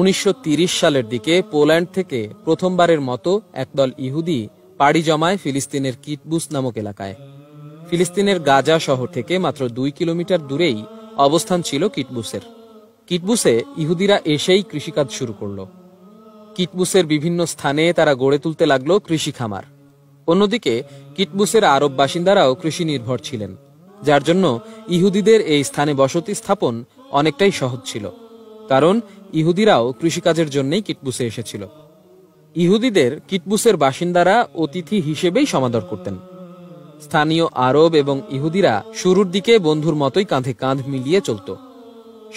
উনিশশো সালের দিকে পোল্যান্ড থেকে প্রথমবারের মতো একদল ইহুদি পাড়ি জমায় ফিলিস্তিনের কিটবুস নামক এলাকায় ফিলিস্তিনের গাজা শহর থেকে মাত্র দুই কিলোমিটার দূরেই অবস্থান ছিল কিটবুসের কিটবুসে ইহুদিরা এসেই কৃষিকাজ শুরু করল কিটবুসের বিভিন্ন স্থানে তারা গড়ে তুলতে লাগল কৃষি খামার অন্যদিকে কিটবুসের আরব বাসিন্দারাও কৃষি নির্ভর ছিলেন যার জন্য ইহুদিদের এই স্থানে বসতি স্থাপন অনেকটাই সহজ ছিল কারণ ইহুদিরাও কৃষিকাজের জন্যই কিটবুসে এসেছিল ইহুদিদের কিটবুসের বাসিন্দারা অতিথি হিসেবেই সমাদর করতেন স্থানীয় আরব এবং ইহুদিরা শুরুর দিকে বন্ধুর মতোই কাঁধে কাঁধ মিলিয়ে চলত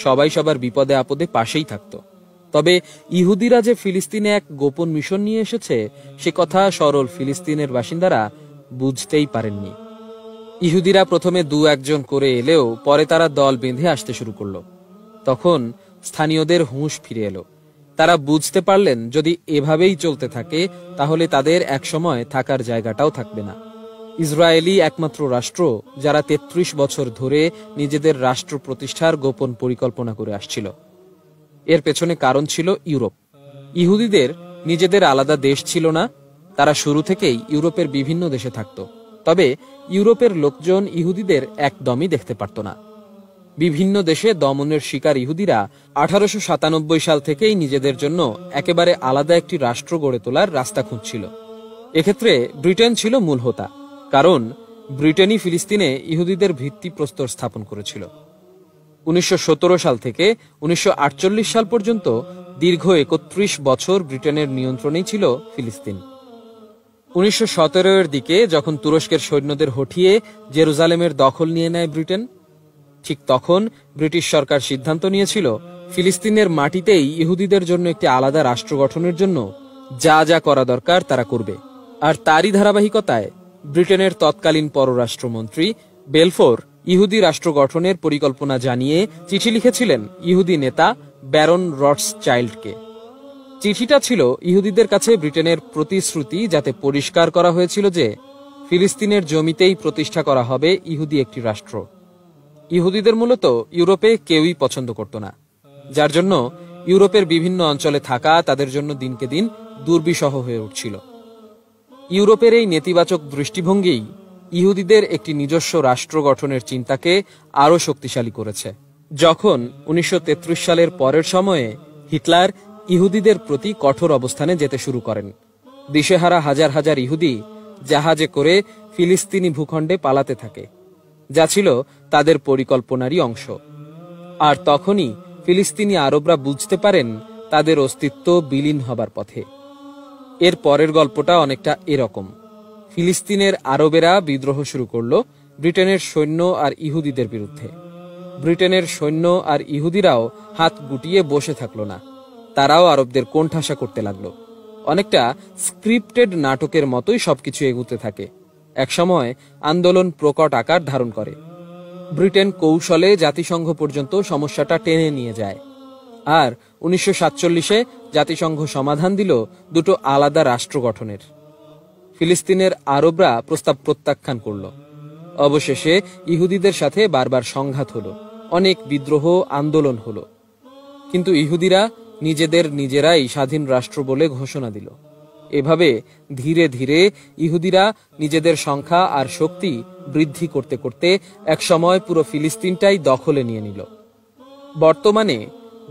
সবাই সবার বিপদে আপদে পাশেই থাকত তবে ইহুদিরা যে ফিলিস্তিনে এক গোপন মিশন নিয়ে এসেছে সে কথা সরল ফিলিস্তিনের বাসিন্দারা বুঝতেই পারেননি ইহুদিরা প্রথমে দু একজন করে এলেও পরে তারা দল বেঁধে আসতে শুরু করল তখন স্থানীয়দের হুঁশ ফিরে এলো তারা বুঝতে পারলেন যদি এভাবেই চলতে থাকে তাহলে তাদের একসময় থাকার জায়গাটাও থাকবে না ইসরায়েলি একমাত্র রাষ্ট্র যারা ৩৩ বছর ধরে নিজেদের রাষ্ট্র প্রতিষ্ঠার গোপন পরিকল্পনা করে আসছিল এর পেছনে কারণ ছিল ইউরোপ ইহুদিদের নিজেদের আলাদা দেশ ছিল না তারা শুরু থেকেই ইউরোপের বিভিন্ন দেশে থাকত তবে ইউরোপের লোকজন ইহুদিদের একদমই দেখতে পারত না বিভিন্ন দেশে দমনের শিকার ইহুদিরা আঠারোশো সাল থেকেই নিজেদের জন্য একেবারে আলাদা একটি রাষ্ট্র গড়ে তোলার রাস্তা খুঁজছিল এক্ষেত্রে ব্রিটেন ছিল মূল হোতা কারণ ব্রিটেনই ফিলিস্তিনে ইহুদিদের ভিত্তিপ্রস্তর স্থাপন করেছিল উনিশশো সাল থেকে উনিশশো সাল পর্যন্ত দীর্ঘ একত্রিশ বছর ব্রিটেনের নিয়ন্ত্রণেই ছিল ফিলিস্তিন উনিশশো এর দিকে যখন তুরস্কের সৈন্যদের হঠিয়ে জেরুজালেমের দখল নিয়ে নেয় ব্রিটেন ঠিক তখন ব্রিটিশ সরকার সিদ্ধান্ত নিয়েছিল ফিলিস্তিনের মাটিতেই ইহুদিদের জন্য একটি আলাদা রাষ্ট্র গঠনের জন্য যা যা করা দরকার তারা করবে আর তারই ধারাবাহিকতায় ব্রিটেনের তৎকালীন পররাষ্ট্রমন্ত্রী বেলফোর ইহুদি রাষ্ট্র গঠনের পরিকল্পনা জানিয়ে চিঠি লিখেছিলেন ইহুদি নেতা ব্যারন রডস চাইল্ডকে চিঠিটা ছিল ইহুদিদের কাছে ব্রিটেনের প্রতিশ্রুতি যাতে পরিষ্কার করা হয়েছিল যে ফিলিস্তিনের জমিতেই প্রতিষ্ঠা করা হবে ইহুদি একটি রাষ্ট্র ইহুদিদের মূলত ইউরোপে কেউই পছন্দ করত না যার জন্য ইউরোপের বিভিন্ন অঞ্চলে থাকা তাদের জন্য দিনকে দিন দুর্বিষহ হয়ে উঠছিল ইউরোপের এই নেতিবাচক দৃষ্টিভঙ্গিই ইহুদিদের একটি নিজস্ব রাষ্ট্র গঠনের চিন্তাকে আরও শক্তিশালী করেছে যখন উনিশশো সালের পরের সময়ে হিটলার ইহুদিদের প্রতি কঠোর অবস্থানে যেতে শুরু করেন দিশেহারা হাজার হাজার ইহুদি জাহাজে করে ফিলিস্তিনি ভূখণ্ডে পালাতে থাকে যা ছিল তাদের পরিকল্পনারই অংশ আর তখনই ফিলিস্তিনি আরবরা বুঝতে পারেন তাদের অস্তিত্ব বিলীন হবার পথে এর পরের গল্পটা অনেকটা এরকম ফিলিস্তিনের আরবেরা বিদ্রোহ শুরু করল ব্রিটেনের সৈন্য আর ইহুদিদের বিরুদ্ধে ব্রিটেনের সৈন্য আর ইহুদিরাও হাত গুটিয়ে বসে থাকল না তারাও আরবদের কোণঠাসা করতে লাগল অনেকটা স্ক্রিপ্টেড নাটকের মতোই সবকিছু এগুতে থাকে একসময় আন্দোলন প্রকট আকার ধারণ করে ব্রিটেন কৌশলে জাতিসংঘ পর্যন্ত সমস্যাটা টেনে নিয়ে যায় আর উনিশশো সাতচল্লিশে জাতিসংঘ সমাধান দিল দুটো আলাদা রাষ্ট্র গঠনের ফিলিস্তিনের আরবরা প্রস্তাব প্রত্যাখ্যান করল অবশেষে ইহুদিদের সাথে বারবার সংঘাত হলো অনেক বিদ্রোহ আন্দোলন হলো কিন্তু ইহুদিরা নিজেদের নিজেরাই স্বাধীন রাষ্ট্র বলে ঘোষণা দিল এভাবে ধীরে ধীরে ইহুদিরা নিজেদের সংখ্যা আর শক্তি বৃদ্ধি করতে করতে একসময় পুরো ফিলিস্তিনটাই দখলে নিয়ে নিল বর্তমানে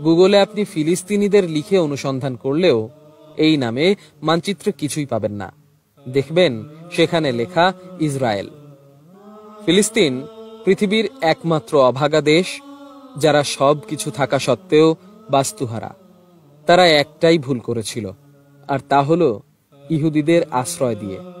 গুগলে আপনি ফিলিস্তিনিদের লিখে অনুসন্ধান করলেও এই নামে মানচিত্র কিছুই পাবেন না দেখবেন সেখানে লেখা ইসরায়েল ফিলিস্তিন পৃথিবীর একমাত্র অভাগা দেশ যারা সব কিছু থাকা সত্ত্বেও বাস্তুহারা তারা একটাই ভুল করেছিল আর তা হলো ইহুদিদের আশ্রয় দিয়ে